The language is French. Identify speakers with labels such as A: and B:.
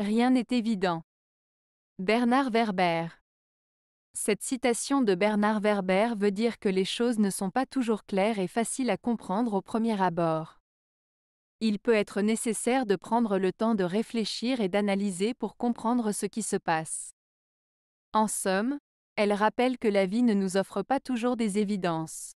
A: Rien n'est évident. Bernard Werber. Cette citation de Bernard Werber veut dire que les choses ne sont pas toujours claires et faciles à comprendre au premier abord. Il peut être nécessaire de prendre le temps de réfléchir et d'analyser pour comprendre ce qui se passe. En somme, elle rappelle que la vie ne nous offre pas toujours des évidences.